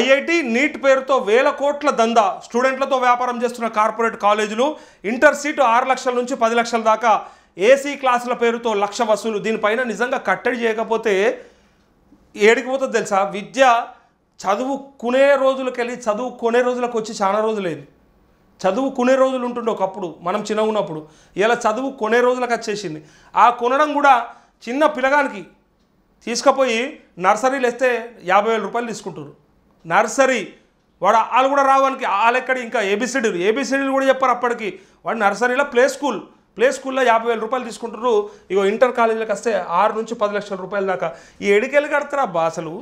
IIT NEET పేరుతో వేల కోట్ల దందా స్టూడెంట్లతో వ్యాపారం చేస్తున్న కార్పొరేట్ కాలేజీలు ఇంటర్ సీటు ఆరు లక్షల నుంచి పది లక్షల దాకా ఏసీ క్లాసుల పేరుతో లక్ష వసూలు దీనిపైన నిజంగా కట్టడి చేయకపోతే ఏడికి పోతుంది తెలుసా విద్య చదువుకునే రోజులకెళ్ళి చదువుకునే రోజులకు వచ్చి చాలా రోజులేదు చదువుకునే రోజులు ఉంటుండే ఒకప్పుడు మనం చిన్న ఉన్నప్పుడు ఇలా చదువు కొనే రోజులకు వచ్చేసింది ఆ కొనడం కూడా చిన్న పిల్లగానికి తీసుకుపోయి నర్సరీలు వేస్తే యాభై వేల రూపాయలు తీసుకుంటారు నర్సరీ వాడు వాళ్ళు కూడా వాళ్ళు వాళ్ళెక్కడ ఇంకా ఏబీసీడీలు ఏబీసీడీలు కూడా చెప్పారు అప్పటికి వాడు నర్సరీలో ప్లే స్కూల్ ప్లే స్కూల్లో యాభై వేల రూపాయలు తీసుకుంటారు ఇగో ఇంటర్ కాలేజీలకు వస్తే ఆరు నుంచి పది లక్షల రూపాయల దాకా ఈ ఎడికెళ్ళి కడతారా అబ్బా అసలు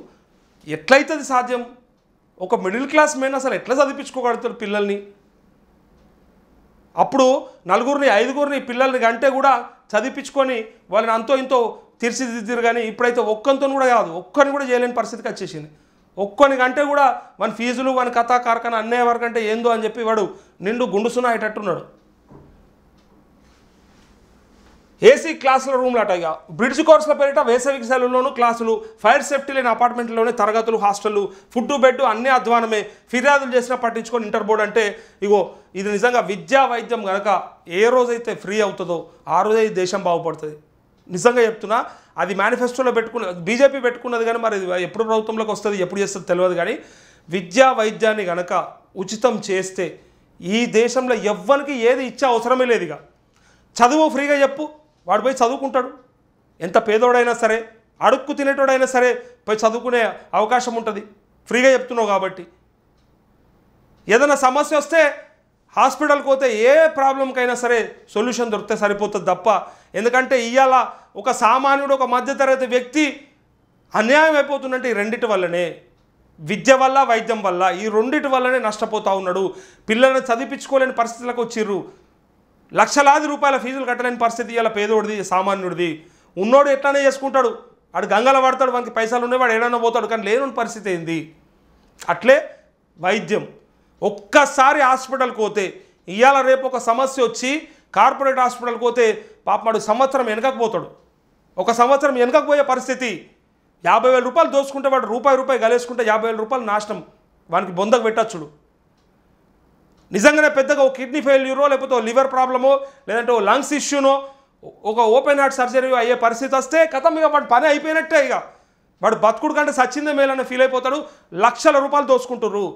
ఎట్లయితుంది సాధ్యం ఒక మిడిల్ క్లాస్ మెయిన్ అసలు ఎట్లా చదివించుకోగలుగుతారు పిల్లల్ని అప్పుడు నలుగురిని ఐదుగురిని పిల్లల్ని కంటే కూడా చదివించుకొని వాళ్ళని అంతో ఇంతో తీర్చిదిద్దిరు కానీ ఇప్పుడైతే ఒక్కంతో కూడా కాదు ఒక్కరిని కూడా చేయలేని పరిస్థితికి వచ్చేసింది ఒక్కొని కంటే కూడా వాని ఫీజులు వాని కథా కార్ఖాన అన్నయ్య వరకు అంటే ఏందో అని చెప్పి వాడు నిండు గుండుసున అయ్యేటట్టున్నాడు ఏసీ క్లాసుల రూమ్లు ఇక బ్రిడ్జ్ కోర్సుల పేరిట వేసవికి సెలవుల్లోనూ క్లాసులు ఫైర్ సేఫ్టీ లేని అపార్ట్మెంట్లోనే తరగతులు హాస్టళ్ళు ఫుడ్ బెడ్ అన్ని అధ్వానమే ఫిర్యాదులు చేసినా పట్టించుకొని ఇంటర్ బోర్డు అంటే ఇగో ఇది నిజంగా విద్యా వైద్యం కనుక ఏ రోజైతే ఫ్రీ అవుతుందో ఆ రోజే దేశం బాగుపడుతుంది నిజంగా చెప్తున్నా అది మేనిఫెస్టోలో పెట్టుకున్న బీజేపీ పెట్టుకున్నది కానీ మరి ఎప్పుడు ప్రభుత్వంలోకి వస్తుంది ఎప్పుడు చేస్తుంది తెలియదు కానీ విద్యా వైద్యాన్ని కనుక ఉచితం చేస్తే ఈ దేశంలో ఎవ్వరికి ఏది ఇచ్చే అవసరమే లేదు ఇక చదువు ఫ్రీగా చెప్పు వాడు పోయి చదువుకుంటాడు ఎంత పేదోడైనా సరే అడుక్కు తినేటోడైనా సరే పోయి చదువుకునే అవకాశం ఉంటుంది ఫ్రీగా చెప్తున్నావు కాబట్టి ఏదైనా సమస్య వస్తే హాస్పిటల్కి పోతే ఏ ప్రాబ్లంకైనా సరే సొల్యూషన్ దొరికితే సరిపోతుంది తప్ప ఎందుకంటే ఇవాళ ఒక సామాన్యుడు ఒక మధ్యతరగతి వ్యక్తి అన్యాయం అయిపోతుందంటే ఈ రెండిటి వల్లనే విద్య వల్ల వైద్యం వల్ల ఈ రెండిటి వల్లనే నష్టపోతూ ఉన్నాడు పిల్లల్ని చదివించుకోలేని పరిస్థితులకు వచ్చిర్రు లక్షలాది రూపాయల ఫీజులు కట్టలేని పరిస్థితి ఇలా పేదోడిది సామాన్యుడిది ఉన్నోడు ఎట్లానే చేసుకుంటాడు వాడు గంగల పడతాడు వానికి పైసలు ఉన్నాయి వాడు ఏడైనా పోతాడు కానీ లేనున్న పరిస్థితి ఏంది అట్లే వైద్యం ఒక్కసారి హాస్పిటల్కి పోతే ఇవాళ రేపు ఒక సమస్య వచ్చి కార్పొరేట్ హాస్పిటల్కి పోతే పాపమాడు సంవత్సరం వెనకపోతాడు ఒక సంవత్సరం వెనకపోయే పరిస్థితి యాభై వేల రూపాయలు దోచుకుంటే వాడు రూపాయి రూపాయి గలేసుకుంటే యాభై వేల రూపాయలు నాశనం వానికి బొందకు పెట్టచ్చుడు నిజంగానే పెద్దగా ఒక కిడ్నీ ఫెయిల్యూరో లేకపోతే లివర్ ప్రాబ్లమో లేదంటే ఓ లంగ్స్ ఇష్యూనో ఒక ఓపెన్ హార్ట్ సర్జరీ అయ్యే పరిస్థితి వస్తే కథం ఇక వాడు పని అయిపోయినట్టే ఇక వాడు బతుకుడు కంటే సచ్చిందే మేలనే ఫీల్ అయిపోతాడు లక్షల రూపాయలు దోసుకుంటుర్రు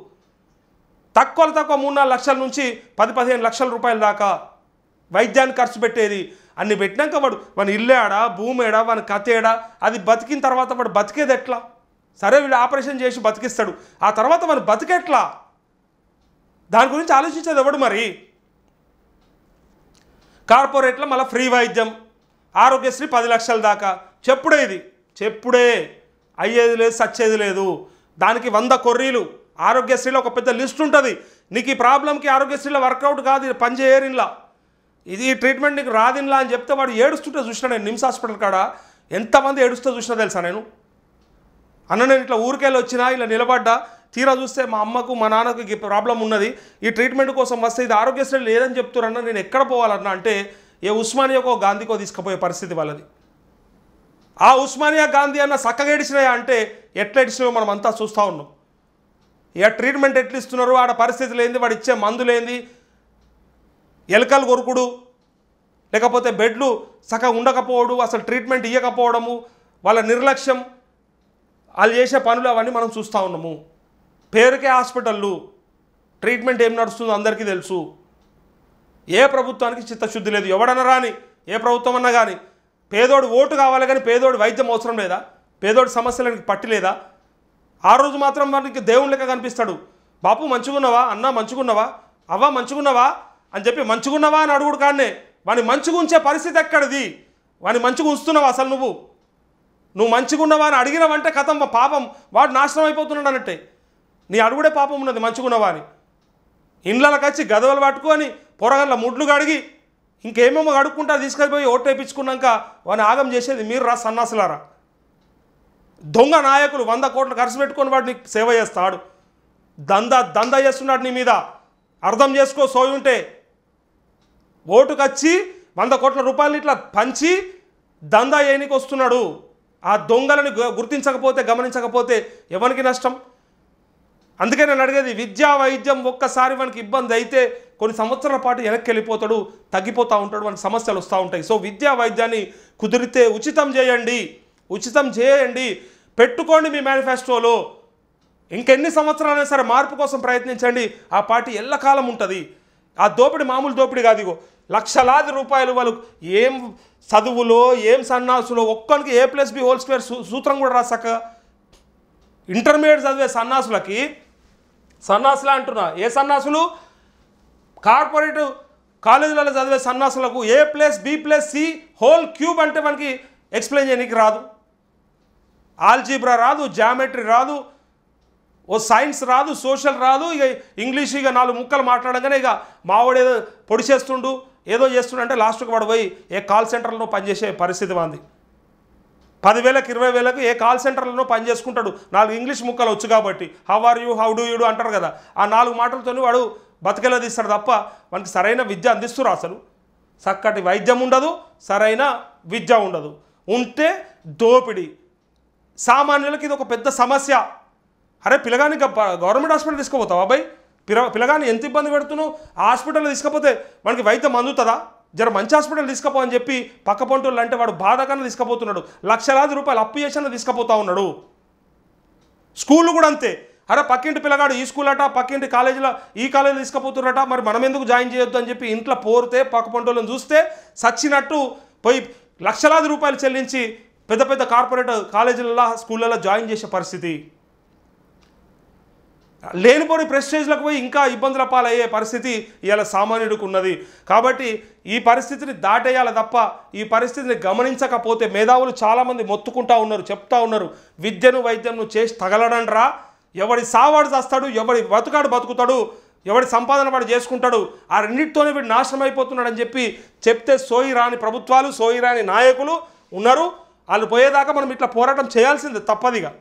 తక్కువలో తక్కువ మూడు నాలుగు లక్షల నుంచి పది పదిహేను లక్షల రూపాయల దాకా వైద్యాన్ని ఖర్చు పెట్టేది అన్ని పెట్టినాక వాడు వాని ఇల్లేడా భూమి ఏడా వాని కథేడా అది బతికిన తర్వాత వాడు బతికేది ఎట్లా సరే వీళ్ళు ఆపరేషన్ చేసి బతికిస్తాడు ఆ తర్వాత వాడు బతికెట్లా దాని గురించి ఆలోచించేది ఎవడు మరి కార్పొరేట్లో మళ్ళీ ఫ్రీ వైద్యం ఆరోగ్యశ్రీ పది లక్షల దాకా చెప్పుడే ఇది చెప్పుడే అయ్యేది లేదు సచ్చేది లేదు దానికి వంద కొర్రీలు ఆరోగ్యశ్రీలో ఒక పెద్ద లిస్ట్ ఉంటుంది నీకు ఈ ప్రాబ్లంకి ఆరోగ్యశ్రీలో వర్కౌట్ కాదు ఇది పని ఇది ట్రీట్మెంట్ నీకు రాదిన్లా అని చెప్తే వాడు ఏడుస్తుంటే చూసినా నేను నిమ్స్ హాస్పిటల్ కాడ ఎంతమంది ఏడుస్తూ చూసినా తెలుసా నేను అన్న నేను ఇట్లా ఊరికెళ్ళి వచ్చినా ఇలా నిలబడ్డా తీరా చూస్తే మా అమ్మకు మా నాన్నకు ప్రాబ్లం ఉన్నది ఈ ట్రీట్మెంట్ కోసం వస్తే ఇది ఆరోగ్యశ్రీ లేదని చెప్తున్నారన్న నేను ఎక్కడ పోవాలన్నా అంటే ఏ ఉస్మానియాకో గాంధీకో తీసుకుపోయే పరిస్థితి వాళ్ళది ఆ ఉస్మానియా గాంధీ అన్న సక్కగేడిచినాయా అంటే ఎట్లా ఇడిచినాయో మనం అంతా చూస్తూ ఉన్నాం ఇక ట్రీట్మెంట్ ఎట్లు ఇస్తున్నారు ఆడ పరిస్థితులు ఏంది వాడు ఇచ్చే మందులేంది ఎలకలు కొరుకుడు లేకపోతే బెడ్లు సగం ఉండకపోవడు అసలు ట్రీట్మెంట్ ఇవ్వకపోవడము వాళ్ళ నిర్లక్ష్యం వాళ్ళు చేసే పనులు అవన్నీ మనం చూస్తూ ఉన్నాము పేరుకే హాస్పిటళ్ళు ట్రీట్మెంట్ ఏం నడుస్తుందో అందరికీ తెలుసు ఏ ప్రభుత్వానికి చిత్తశుద్ధి లేదు ఎవడన్నా రాని ఏ ప్రభుత్వం అన్నా కానీ పేదోడు ఓటు కావాలి కానీ పేదోడు వైద్యం అవసరం లేదా పేదోడి సమస్యలకి పట్టి లేదా ఆ రోజు మాత్రం వారికి దేవుని లెక్క కనిపిస్తాడు బాపు మంచుకున్నావా అన్న మంచుకున్నావా అవ్వ మంచుకున్నావా అని చెప్పి మంచుకున్నావా అని అడుగుడు కానీ వాని ఉంచే పరిస్థితి ఎక్కడిది వాని మంచిగా ఉంచుతున్నావా అసలు నువ్వు నువ్వు మంచిగున్నవా అని అడిగినవంటే కథం పాపం వాడు నాశనం అయిపోతున్నాడు అన్నట్టే నీ అడుగుడే పాపం ఉన్నది మంచిగున్నవా అని ఇండ్లకి వచ్చి గదవలు పట్టుకొని పొరగల్ల ముడ్లు కడిగి ఇంకేమేమో అడుక్కుంటా తీసుకెళ్ళిపోయి ఓటు వేయించుకున్నాక వాని ఆగం చేసేది మీరు రా సన్నాసులారా దొంగ నాయకులు వంద కోట్లు ఖర్చు పెట్టుకొని వాడు నీకు సేవ చేస్తాడు దంద దంద చేస్తున్నాడు నీ మీద అర్థం చేసుకో సోయి ఉంటే ఓటుకొచ్చి వంద కోట్ల రూపాయలు ఇట్లా పంచి దందా ఏనికి వస్తున్నాడు ఆ దొంగలను గుర్తించకపోతే గమనించకపోతే ఎవరికి నష్టం అందుకే నేను అడిగేది విద్యా వైద్యం ఒక్కసారి మనకి ఇబ్బంది అయితే కొన్ని సంవత్సరాల పాటు వెనక్కి వెళ్ళిపోతాడు తగ్గిపోతూ ఉంటాడు మన సమస్యలు వస్తూ ఉంటాయి సో విద్యా వైద్యాన్ని కుదిరితే ఉచితం చేయండి ఉచితం చేయండి పెట్టుకోండి మీ మేనిఫెస్టోలో ఇంకెన్ని సంవత్సరాలైనా సరే మార్పు కోసం ప్రయత్నించండి ఆ పార్టీ ఎల్లకాలం ఉంటుంది ఆ దోపిడి మామూలు దోపిడి కాదు ఇగో లక్షలాది రూపాయలు వాళ్ళు ఏం చదువులో ఏం సన్నాసులో ఒక్కరికి A plus B whole square సూత్రం కూడా రాసాక ఇంటర్మీడియట్ చదివే సన్నాసులకి సన్నాసులే అంటున్నా ఏ సన్నాసులు కార్పొరేట్ కాలేజీలలో చదివే సన్నాసులకు A plus B plus C whole cube అంటే మనకి ఎక్స్ప్లెయిన్ చేయడానికి రాదు ఆల్జీబ్రా రాదు జామెట్రీ రాదు ఓ సైన్స్ రాదు సోషల్ రాదు ఇక ఇంగ్లీష్ ఇక నాలుగు ముక్కలు మాట్లాడగానే ఇక మావాడు ఏదో పొడి చేస్తుండు ఏదో చేస్తుండు అంటే లాస్ట్కి వాడు పోయి ఏ కాల్ సెంటర్లో పనిచేసే పరిస్థితి వాంది పదివేలకు ఇరవై వేలకు ఏ కాల్ సెంటర్లోనో చేసుకుంటాడు నాలుగు ఇంగ్లీష్ ముక్కలు వచ్చు కాబట్టి how are you how do you do అంటారు కదా ఆ నాలుగు మాటలతోనే వాడు బతికేలా తీస్తాడు తప్ప మనకి సరైన విద్య అందిస్తురు అసలు చక్కటి వైద్యం ఉండదు సరైన విద్య ఉండదు ఉంటే దోపిడీ సామాన్యులకి ఇది ఒక పెద్ద సమస్య అరే పిల్లగాని గవర్నమెంట్ హాస్పిటల్ తీసుకుపోతావు అబ్బాయి పిల్ల పిల్లగాని ఎంత ఇబ్బంది పెడుతున్నావు హాస్పిటల్ తీసుకపోతే మనకి వైద్యం అందుతుందా జర మంచి హాస్పిటల్ తీసుకపో అని చెప్పి పక్క పంటోళ్ళు అంటే వాడు బాధగానే తీసుకుపోతున్నాడు లక్షలాది రూపాయలు అప్పు చేసినా తీసుకుపోతా ఉన్నాడు స్కూల్ కూడా అంతే అరే పక్కింటి పిల్లగాడు ఈ స్కూల్ అట పక్కింటి కాలేజీలో ఈ కాలేజీలో తీసుకుపోతున్నారట మరి మనం ఎందుకు జాయిన్ చేయొద్దు అని చెప్పి ఇంట్లో పోరితే పక్క పంటోళ్ళని చూస్తే సచ్చినట్టు పోయి లక్షలాది రూపాయలు చెల్లించి పెద్ద పెద్ద కార్పొరేట్ కాలేజీలలో స్కూళ్ళలో జాయిన్ చేసే పరిస్థితి లేనిపోని ప్రెస్టేజ్లకు పోయి ఇంకా ఇబ్బందుల పాలయ్యే పరిస్థితి ఇవాళ సామాన్యుడికి ఉన్నది కాబట్టి ఈ పరిస్థితిని దాటేయాలి తప్ప ఈ పరిస్థితిని గమనించకపోతే మేధావులు చాలామంది మొత్తుకుంటా ఉన్నారు చెప్తా ఉన్నారు విద్యను వైద్యంను చేసి తగలడంరా ఎవడి సావాడు చేస్తాడు ఎవడి బతుకాడు బతుకుతాడు ఎవడి సంపాదన వాడు చేసుకుంటాడు ఆ రెండింటితోనే వీడు నాశనం అయిపోతున్నాడని చెప్పి చెప్తే సోయి రాని ప్రభుత్వాలు సోయి రాని నాయకులు ఉన్నారు వాళ్ళు పోయేదాకా మనం ఇట్లా పోరాటం చేయాల్సిందే తప్పదిగా